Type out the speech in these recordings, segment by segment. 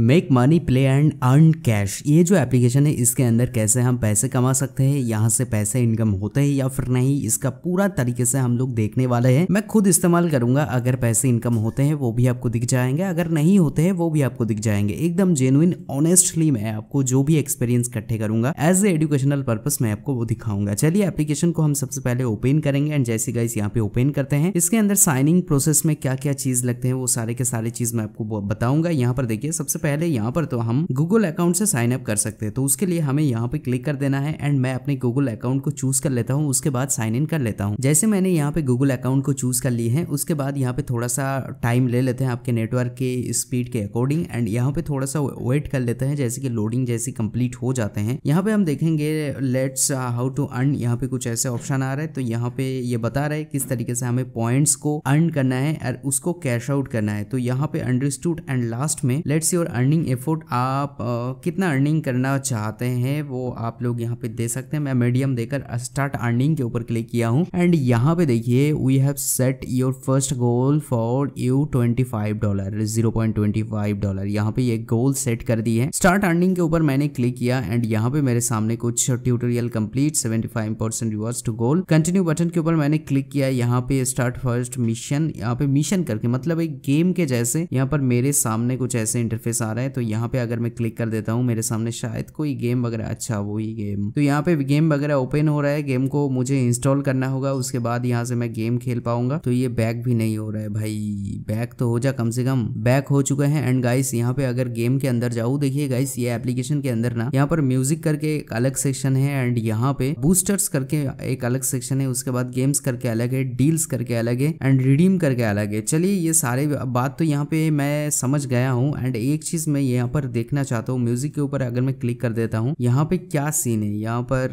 make money play and earn cash ये जो application है इसके अंदर कैसे हम पैसे कमा सकते हैं यहाँ से पैसे इनकम होते हैं या फिर नहीं इसका पूरा तरीके से हम लोग देखने वाले हैं मैं खुद इस्तेमाल करूंगा अगर पैसे इनकम होते हैं वो भी आपको दिख जाएंगे अगर नहीं होते हैं वो भी आपको दिख जाएंगे एकदम जेनुइन ऑनेस्टली मैं आपको जो भी एक्सपीरियंस इकट्ठे करूंगा एज ए एजुकेशनल पर्पज मैं आपको वो दिखाऊंगा चलिए एप्लीकेशन को हम सबसे पहले ओपन करेंगे एंड जैसे गाइस यहाँ पे ओपन करते हैं इसके अंदर साइनिंग प्रोसेस में क्या क्या चीज लगते हैं वो सारे के सारे चीज मैं आपको बताऊंगा यहाँ पर देखिए सबसे पहले यहाँ पर तो हम गूगल अकाउंट से साइन अप कर सकते हैं तो उसके लिए हमें यहाँ पे क्लिक कर देना है एंड मैं अपने गूगल अकाउंट को चूज कर लेता हूँ उसके बाद साइन इन कर लेता हूँ जैसे मैंने यहाँ पे गूगल अकाउंट को चूज कर ली है उसके बाद यहाँ पे थोड़ा सा टाइम ले लेते हैं आपके नेटवर्क के स्पीड के अकॉर्डिंग एंड यहाँ पे थोड़ा सा वेट कर लेते हैं जैसे कि लोडिंग जैसे कंप्लीट हो जाते हैं यहाँ पे हम देखेंगे लेट्स हाउ टू अर्न यहाँ पे कुछ ऐसे ऑप्शन आ रहे हैं तो यहाँ पे ये यह बता रहे किस तरीके से हमें पॉइंट्स को अर्न करना है और उसको कैश आउट करना है तो यहाँ पे अंडरस्टूड एंड लास्ट में लेट्स योर अर्निंग एफोर्ट आप आ, कितना अर्निंग करना चाहते हैं वो आप लोग यहाँ पे दे सकते हैं मैं मीडियम देकर स्टार्ट अर्निंग के ऊपर क्लिक किया हूँ एंड यहाँ पे देखिए we have set your first goal for you twenty five dollar zero point twenty five dollar यहाँ पे ये गोल सेट कर दी है स्टार्ट अर्निंग के ऊपर मैंने क्लिक किया एंड यहाँ पे मेरे सामने कुछ tutorial complete seventy five percent to goal continue button के ऊपर मैंने क्लिक किया यहाँ पे स्टार्ट फर्स्ट मिशन यहाँ पे मिशन करके मतलब एक गेम के जैसे यहाँ पर मेरे सामने कुछ ऐसे इंटरफेस वापस आ रहा है तो यहाँ पे अगर मैं क्लिक कर देता हूँ मेरे सामने शायद कोई गेम वगैरह अच्छा वो ही गेम तो यहाँ पे गेम वगैरह ओपन हो रहा है गेम को मुझे इंस्टॉल करना होगा उसके बाद यहाँ से मैं गेम खेल पाऊंगा तो ये बैक भी नहीं हो रहा है भाई बैक तो हो जा कम से कम बैक हो चुके हैं एंड गाइस यहाँ पे अगर गेम के अंदर जाऊँ देखिए गाइस ये एप्लीकेशन के अंदर ना यहाँ पर म्यूजिक करके एक अलग सेक्शन है एंड यहाँ पे बूस्टर्स करके एक अलग सेक्शन है उसके बाद गेम्स करके अलग है डील्स करके अलग है एंड रिडीम करके अलग है चलिए ये सारे बात तो यहाँ पे मैं समझ गया हूँ एंड एक चीज़ मैं यहाँ पर देखना चाहता हूँ म्यूज़िक के ऊपर अगर मैं क्लिक कर देता हूँ यहाँ पे क्या सीन है यहाँ पर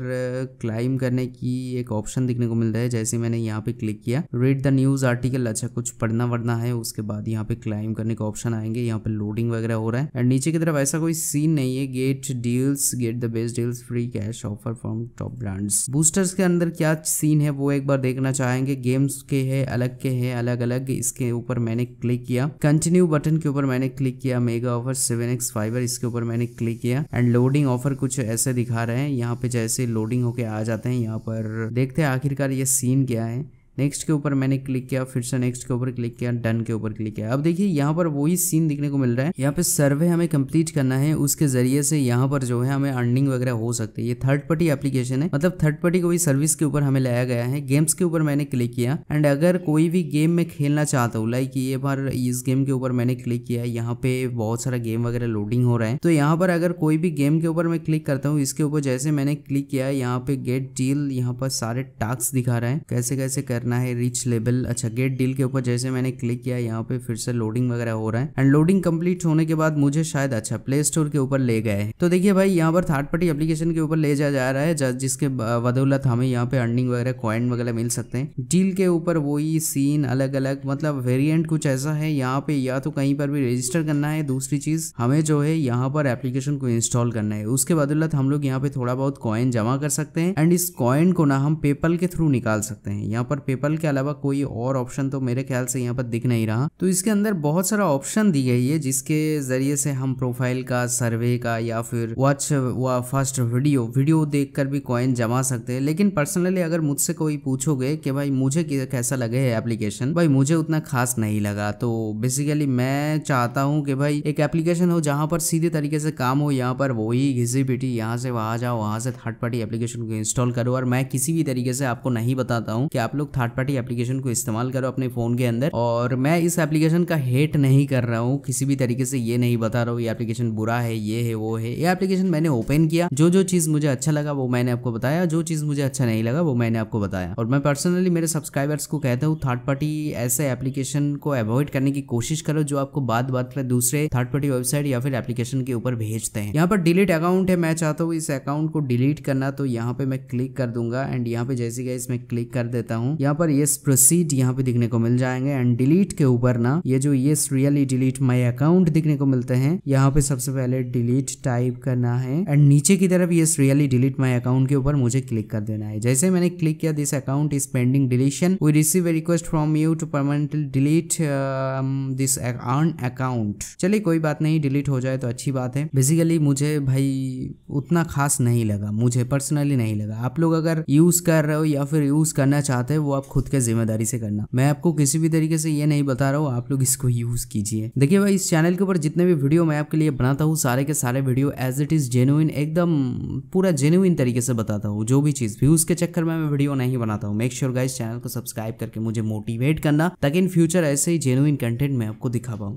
क्लाइम करने की एक ऑप्शन देखने को मिल रहा है जैसे मैंने यहाँ पे क्लिक किया रीड द न्यूज़ आर्टिकल अच्छा कुछ पढ़ना वढ़ना है उसके बाद यहाँ पे क्लाइम करने का ऑप्शन आएंगे यहाँ पे लोडिंग वगैरह हो रहा है एंड नीचे की तरफ ऐसा कोई सीन नहीं है get deals get the best deals free cash offer from top brands boosters के अंदर क्या सीन है वो एक बार देखना चाहेंगे गेम्स के है अलग के है अलग अलग इसके ऊपर मैंने क्लिक किया कंटिन्यू बटन के ऊपर मैंने क्लिक किया mega offer seven X fibre इसके ऊपर मैंने क्लिक किया एंड लोडिंग ऑफर कुछ ऐसे दिखा रहे हैं यहाँ पे जैसे लोडिंग होके आ जाते हैं यहाँ पर देखते हैं आखिरकार ये सीन क्या है नेक्स्ट के ऊपर मैंने क्लिक किया फिर से नेक्स्ट के ऊपर क्लिक किया डन के ऊपर क्लिक किया अब देखिए यहाँ पर वही सीन दिखने को मिल रहा है यहाँ पे सर्वे हमें कंप्लीट करना है उसके जरिए से यहाँ पर जो है हमें अर्निंग वगैरह हो सकती है ये थर्ड पार्टी एप्लीकेशन है मतलब थर्ड पार्टी कोई सर्विस के ऊपर हमें लाया गया है गेम्स के ऊपर मैंने क्लिक किया एंड अगर कोई भी गेम में खेलना चाहता हूँ लाइक ये बार इस गेम के ऊपर मैंने क्लिक किया यहाँ पे बहुत सारा गेम वगैरह लोडिंग हो रहा है तो यहाँ पर अगर कोई भी गेम के ऊपर मैं क्लिक करता हूँ इसके ऊपर जैसे मैंने क्लिक किया यहाँ पे गेट डील यहाँ पर सारे टास्क दिखा रहा है कैसे कैसे कर करना है रिच लेवल अच्छा गेट डील के ऊपर जैसे मैंने क्लिक किया यहाँ पे फिर से लोडिंग वगैरह हो रहा है एंड लोडिंग कंप्लीट होने के बाद मुझे शायद अच्छा प्ले स्टोर के ऊपर ले गए तो देखिए भाई यहाँ पर थर्ड पार्टी एप्लीकेशन के ऊपर ले जा जा रहा है जिसके बदौलत हमें यहाँ पे अर्निंग वगैरह कॉइन वगैरह मिल सकते हैं डील के ऊपर वही सीन अलग अलग मतलब वेरियंट कुछ ऐसा है यहाँ पे या तो कहीं पर भी रजिस्टर करना है दूसरी चीज हमें जो है यहाँ पर एप्लीकेशन को इंस्टॉल करना है उसके बदौलत हम लोग यहाँ पे थोड़ा बहुत कॉइन जमा कर सकते हैं एंड इस कॉइन को ना हम पेपल के थ्रू निकाल सकते हैं यहाँ पर पेपल के अलावा कोई और ऑप्शन तो मेरे ख्याल से यहाँ पर दिख नहीं रहा तो इसके अंदर बहुत सारा ऑप्शन दी गई है जिसके जरिए से हम प्रोफाइल का सर्वे का या फिर वॉच व फर्स्ट वीडियो वीडियो देख भी कॉइन जमा सकते हैं लेकिन पर्सनली अगर मुझसे कोई पूछोगे कि भाई मुझे कैसा लगे है एप्लीकेशन भाई मुझे उतना खास नहीं लगा तो बेसिकली मैं चाहता हूँ कि भाई एक एप्लीकेशन हो जहाँ पर सीधे तरीके से काम हो यहाँ पर वही घिसी यहाँ से वहाँ जाओ वहाँ से थर्ड पार्टी एप्लीकेशन को इंस्टॉल करो और मैं किसी भी तरीके से आपको नहीं बताता हूँ कि आप लोग थर्ड थर्ड पार्टी एप्लीकेशन को इस्तेमाल करो अपने फ़ोन के अंदर और मैं इस एप्लीकेशन का हेट नहीं कर रहा हूँ किसी भी तरीके से ये नहीं बता रहा हूँ ये एप्लीकेशन बुरा है ये है वो है ये एप्लीकेशन मैंने ओपन किया जो जो चीज़ मुझे अच्छा लगा वो मैंने आपको बताया जो चीज़ मुझे अच्छा नहीं लगा वो मैंने आपको बताया और मैं पर्सनली मेरे सब्सक्राइबर्स को कहता हूँ थर्ड पार्टी ऐसे एप्लीकेशन को अवॉइड करने की कोशिश करो जो आपको बात बात पर दूसरे थर्ड पार्टी वेबसाइट या फिर एप्लीकेशन के ऊपर भेजते हैं यहाँ पर डिलीट अकाउंट है मैं चाहता हूँ इस अकाउंट को डिलीट करना तो यहाँ पे मैं क्लिक कर दूंगा एंड यहाँ पे जैसे गए मैं क्लिक कर देता हूँ यहाँ यहाँ पर यस प्रोसीड यहाँ पे दिखने को मिल जाएंगे एंड डिलीट के ऊपर ना ये जो yes really delete my account दिखने को मिलते हैं यहाँ पे सबसे पहले डिलीट टाइप करना है एंड नीचे की तरफ yes really delete my account के ऊपर मुझे क्लिक कर देना है जैसे मैंने क्लिक किया this account is pending deletion we receive a request from you to permanently delete this earn account चलिए कोई बात नहीं डिलीट हो जाए तो अच्छी बात है बेसिकली मुझे भाई उतना खास नहीं लगा मुझे पर्सनली नहीं लगा आप लोग अगर यूज कर रहे हो या फिर यूज करना चाहते हो वो आप आप खुद के जिम्मेदारी से करना मैं आपको किसी भी तरीके से ये नहीं बता रहा हूँ आप लोग इसको यूज कीजिए देखिए भाई इस चैनल के ऊपर जितने भी वीडियो मैं आपके लिए बनाता हूँ सारे के सारे video as it is genuine एकदम पूरा जेन्यून तरीके से बताता हूँ जो भी चीज़ व्यूज के चक्कर में मैं वीडियो नहीं बनाता हूँ मेक श्योर गाइस चैनल को सब्सक्राइब करके मुझे मोटिवेट करना ताकि इन फ्यूचर ऐसे ही जेन्यून कंटेंट मैं आपको दिखा पाऊँ